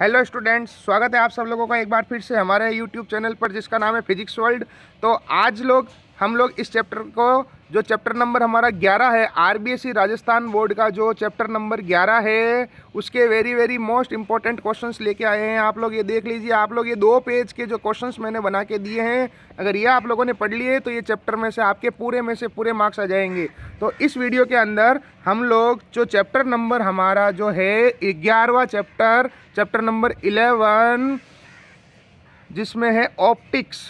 hello students स्वागत है आप सब लोगों का एक बार फिर से हमारे यूट्यूब चैनल पर जिसका नाम है फिजिक्स वर्ल्ड तो आज लोग हम लोग इस चैप्टर को जो चैप्टर नंबर हमारा 11 है आरबीएससी e राजस्थान बोर्ड का जो चैप्टर नंबर 11 है उसके very very most important questions लेके आए हैं आप लोग ये देख लीजिए आप लोग ये दो पेज के जो क्वेश्चंस मैंने बना के दिए हैं अगर ये आप लोगों ने पढ़ लिए तो ये चैप्टर में से आपके पूरे में से पूरे मार्क्स आ जाएंगे तो इस वीडियो के अंदर हम लोग जो चैप्टर नंबर हमारा जो है ग्यारहवा चैप्टर चैप्टर नंबर इलेवन जिसमें है ऑप्टिक्स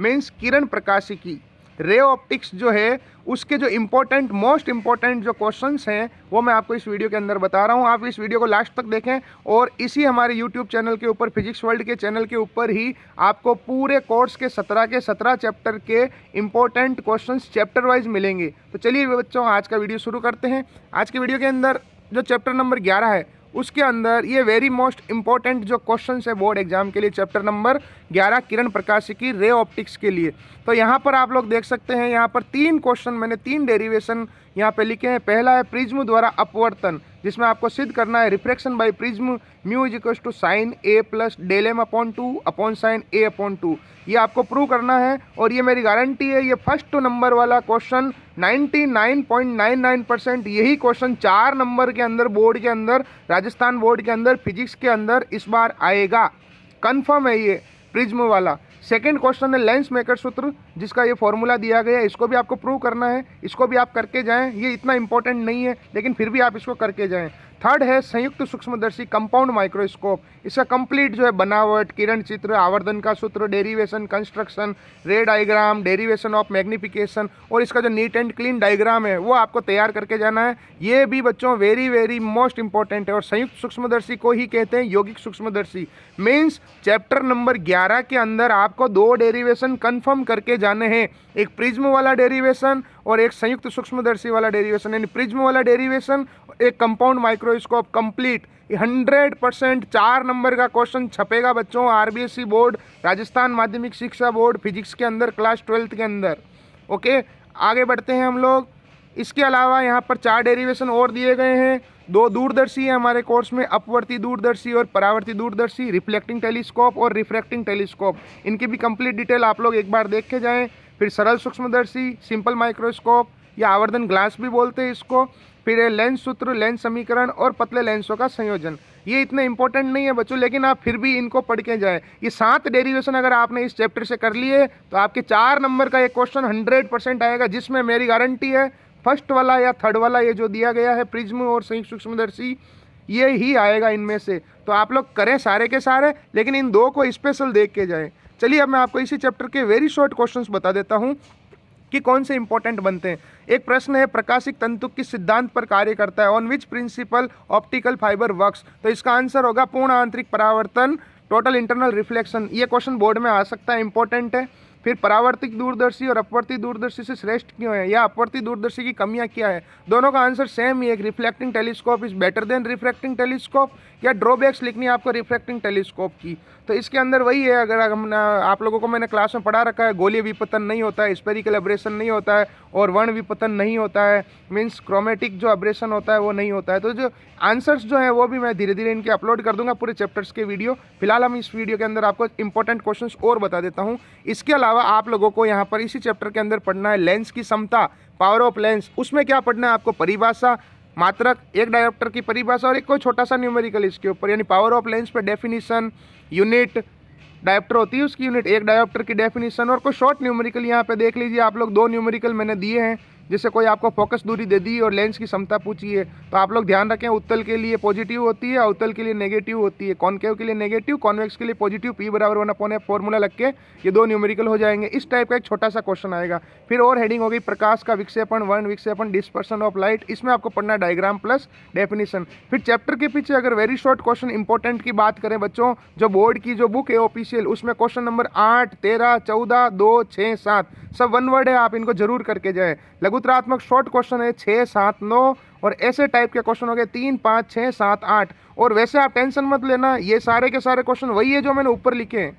मीन्स किरण प्रकाशिकी रे ऑप्टिक्स जो है उसके जो इम्पोर्टेंट मोस्ट इम्पॉर्टेंट जो क्वेश्चंस हैं वो मैं आपको इस वीडियो के अंदर बता रहा हूँ आप इस वीडियो को लास्ट तक देखें और इसी हमारे यूट्यूब चैनल के ऊपर फिजिक्स वर्ल्ड के चैनल के ऊपर ही आपको पूरे कोर्स के सत्रह के सत्रह चैप्टर के इम्पोर्टेंट क्वेश्चन चैप्टर वाइज मिलेंगे तो चलिए बच्चों आज का वीडियो शुरू करते हैं आज के वीडियो के अंदर जो चैप्टर नंबर ग्यारह है उसके अंदर ये वेरी मोस्ट इंपॉर्टेंट जो क्वेश्चन है बोर्ड एग्जाम के लिए चैप्टर नंबर ग्यारह किरण प्रकाश की रे ऑप्टिक्स के लिए तो यहाँ पर आप लोग देख सकते हैं यहाँ पर तीन क्वेश्चन मैंने तीन डेरिवेशन यहाँ पे लिखे हैं पहला है प्रिज्म द्वारा अपवर्तन जिसमें आपको सिद्ध करना है refraction by prism mu is equals to sine A plus del M upon two upon sine A upon two ये आपको प्रूव करना है और ये मेरी गारंटी है ये फर्स्ट नंबर वाला क्वेश्चन नाइन परसेंट यही क्वेश्चन चार नंबर के अंदर बोर्ड के अंदर राजस्थान बोर्ड के अंदर फिजिक्स के अंदर इस बार आएगा कन्फर्म है ये प्रिज्म वाला सेकेंड क्वेश्चन है लेंस मेकर सूत्र जिसका ये फॉर्मूला दिया गया है इसको भी आपको प्रूव करना है इसको भी आप करके जाएँ ये इतना इंपॉर्टेंट नहीं है लेकिन फिर भी आप इसको करके जाएँ थर्ड है संयुक्त सूक्ष्मदर्शी कंपाउंड माइक्रोस्कोप इसका कंप्लीट जो है बनावट किरण चित्र आवर्धन का सूत्र derivation construction ray diagram derivation of magnification और इसका जो नीट एंड क्लीन डायग्राम है वो आपको तैयार करके जाना है ये भी बच्चों वेरी वेरी मोस्ट इंपॉर्टेंट है और संयुक्त सूक्ष्मदर्शी को ही कहते हैं यौगिक सूक्ष्मदर्शी मीन्स चैप्टर नंबर ग्यारह के अंदर आपको दो डेरीवेशन कन्फर्म करके जाने हैं एक प्रिज्म वाला डेरीवेशन और एक संयुक्त सूक्ष्मदर्शी वाला डेरीवेशन यानी प्रिज्म वाला डेरीवेशन एक compound micro microscope complete hundred percent चार नंबर का क्वेश्चन छपेगा बच्चों आरबीएसई बोर्ड e राजस्थान माध्यमिक शिक्षा बोर्ड फिजिक्स के अंदर क्लास ट्वेल्थ के अंदर ओके आगे बढ़ते हैं हम लोग इसके अलावा यहाँ पर चार डेरिवेशन और दिए गए हैं दो दूरदर्शी है हमारे कोर्स में अपवर्ती दूरदर्शी और परावर्ती दूरदर्शी रिफ्लेक्टिंग टेलीस्कोप और रिफ्रैक्टिंग टेलीस्कोप इनकी भी कंप्लीट डिटेल आप लोग एक बार देख के जाएँ फिर सरल सूक्ष्मदर्शी सिंपल माइक्रोस्कोप या आवर्धन ग्लास भी बोलते हैं इसको फिर है लेंस सूत्र लेंस समीकरण और पतले लेंसों का संयोजन ये इतने इंपॉर्टेंट नहीं है बच्चों लेकिन आप फिर भी इनको पढ़ के जाएँ ये सात डेरिवेशन अगर आपने इस चैप्टर से कर लिए तो आपके चार नंबर का ये क्वेश्चन हंड्रेड परसेंट आएगा जिसमें मेरी गारंटी है फर्स्ट वाला या थर्ड वाला ये जो दिया गया है प्रिज्म और संयुक्त सूक्ष्मदर्शी ये ही आएगा इनमें से तो आप लोग करें सारे के सारे लेकिन इन दो को स्पेशल देख के जाएँ चलिए अब मैं आपको इसी चैप्टर के वेरी शॉर्ट क्वेश्चंस बता देता हूँ कि कौन से इंपॉर्टेंट बनते हैं एक प्रश्न है प्रकाशिक तंतु किस सिद्धांत पर कार्य करता है on which principle optical fibre works तो इसका आंसर होगा पूर्ण आंतरिक परावर्तन टोटल इंटरनल रिफ्लेक्शन ये क्वेश्चन बोर्ड में आ सकता है इंपॉर्टेंट है फिर परावर्तिक दूरदर्शी और अपवर्ती दूरदर्शी से श्रेष्ठ क्यों है या अपवर्ती दूरदर्शी की कमियां क्या है दोनों का आंसर सेम ही एक reflecting telescope is better than reflecting telescope या ड्रॉबैक्स लिखनी है आपको रिफ्लेक्टिंग टेलीस्कोप की तो इसके अंदर वही है अगर हम आप लोगों को मैंने क्लास में पढ़ा रखा है गोली विपतन नहीं होता है स्पेरिकल अब्रेशन नहीं होता है और वर्ण विपतन नहीं होता है मीन्स क्रोमेटिक जो अब्रेशन होता है वो नहीं होता है तो जो आंसर्स जो है वो भी मैं धीरे धीरे इनके अपलोड कर दूंगा पूरे चैप्टर्स के वीडियो फिलहाल हम इस वीडियो के अंदर आपको इंपॉर्टेंट क्वेश्चन और बता देता हूँ इसके अलावा अलावा आप लोगों को यहाँ पर इसी चैप्टर के अंदर पढ़ना है लेंस की क्षमता पावर ऑफ लेंस उसमें क्या पढ़ना है आपको परिभाषा मात्रक एक डायरेक्टर की परिभाषा और एक कोई छोटा सा न्यूमेरिकल इसके ऊपर यानी पावर ऑफ लेंस पर डेफिनेशन यूनिट डायरेक्टर होती है उसकी यूनिट एक डायरेक्टर की डेफिनेशन और कोई शॉर्ट न्यूमेरिकल यहाँ पे देख लीजिए आप लोग दो न्यूमेरिकल मैंने दिए हैं जिससे कोई आपको फोकस दूरी दे दी और लेंस की क्षमता पूछी है तो आप लोग ध्यान रखें उत्तल के लिए पॉजिटिव होती है उत्तल के लिए नेगेटिव होती है कॉन्केव के लिए नेगेटिव कॉन्वेक्स के लिए पॉजिटिव पी बराबर वन अपॉन फॉर्मूला लग के ये दो न्यूमेरिकल हो जाएंगे इस टाइप का एक छोटा सा क्वेश्चन आएगा फिर और हेडिंग होगी प्रकाश का विक्षेपण वर्ण विक्षेपण डिस्पर्सन ऑफ लाइट इसमें आपको पढ़ना डायग्राम प्लस डेफिनेशन फिर चैप्टर के पीछे अगर वेरी शॉर्ट क्वेश्चन इंपॉर्टेंट की बात करें बच्चों जो बोर्ड की जो बुक है ऑफिशियल उसमें क्वेश्चन नंबर आठ तेरह चौदह दो छः सात सब वन वर्ड है आप इनको जरूर करके जाए लघु चबूतरात्मक शॉर्ट क्वेश्चन है छः सात नौ और ऐसे टाइप के क्वेश्चन हो गए तीन पाँच छः सात आठ और वैसे आप टेंशन मत लेना ये सारे के सारे क्वेश्चन वही है जो मैंने ऊपर लिखे हैं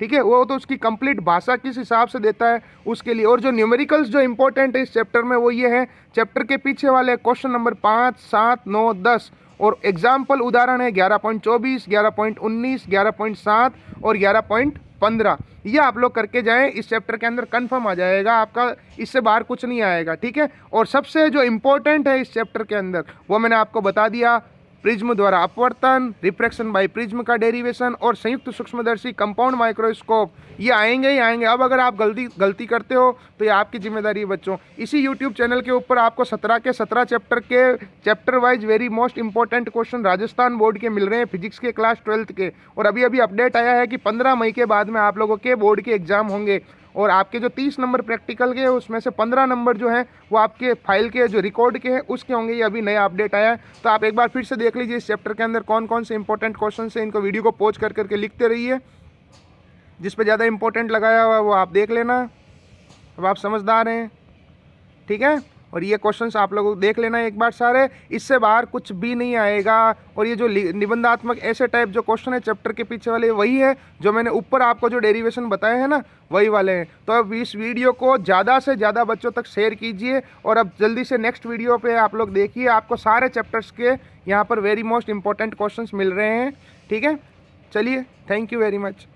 ठीक है वो तो उसकी कंप्लीट भाषा किस हिसाब से देता है उसके लिए और जो न्यूमेरिकल्स जो इंपॉर्टेंट है इस चैप्टर में वो ये है चैप्टर के पीछे वाले क्वेश्चन नंबर पाँच सात नौ दस और एग्जाम्पल उदाहरण है ग्यारह पॉइंट चौबीस ग्यारह पॉइंट उन्नीस ग्यारह पॉइंट सात और ग्यारह पॉइंट पंद्रह ये आप लोग करके जाएं इस चैप्टर के अंदर कंफर्म आ जाएगा आपका इससे बाहर कुछ नहीं आएगा ठीक है और सबसे जो इम्पोर्टेंट है इस चैप्टर के अंदर वो मैंने आपको बता दिया प्रिज्म द्वारा अपवर्तन रिफ्रैक्शन बाय प्रिज्म का डेरिवेशन और संयुक्त सूक्ष्मदर्शी कंपाउंड माइक्रोस्कोप ये आएंगे ही आएंगे अब अगर आप गलती गलती करते हो तो ये आपकी जिम्मेदारी है बच्चों इसी यूट्यूब चैनल के ऊपर आपको सत्रह के सत्रह चैप्टर के chapter wise very most important question Rajasthan board के मिल रहे हैं फिजिक्स के क्लास ट्वेल्थ के और अभी अभी अपडेट आया है कि पंद्रह मई के बाद में आप लोगों के बोर्ड के एग्जाम होंगे और आपके जो तीस नंबर प्रैक्टिकल के उसमें से पंद्रह नंबर जो हैं वो आपके फाइल के जो रिकॉर्ड के हैं उसके होंगे ये अभी नया अपडेट आया है तो आप एक बार फिर से देख लीजिए इस चैप्टर के अंदर कौन कौन से इंपॉर्टेंट क्वेश्चन हैं इनको वीडियो को पोज कर करके लिखते रहिए जिस पे ज़्यादा इम्पोर्टेंट लगाया हुआ है वो आप देख लेना अब आप समझदार हैं ठीक है और ये क्वेश्चंस आप लोगों को देख लेना एक बार सारे इससे बाहर कुछ भी नहीं आएगा और ये जो निबंधात्मक ऐसे टाइप जो क्वेश्चन है चैप्टर के पीछे वाले वही है जो मैंने ऊपर आपको जो डेरिवेशन बताए हैं ना वही वाले हैं तो अब इस वीडियो को ज़्यादा से ज़्यादा बच्चों तक शेयर कीजिए और अब जल्दी से नेक्स्ट वीडियो पर आप लोग देखिए आपको सारे चैप्टर्स के यहाँ पर वेरी मोस्ट इंपॉर्टेंट क्वेश्चन मिल रहे हैं ठीक है चलिए थैंक यू वेरी मच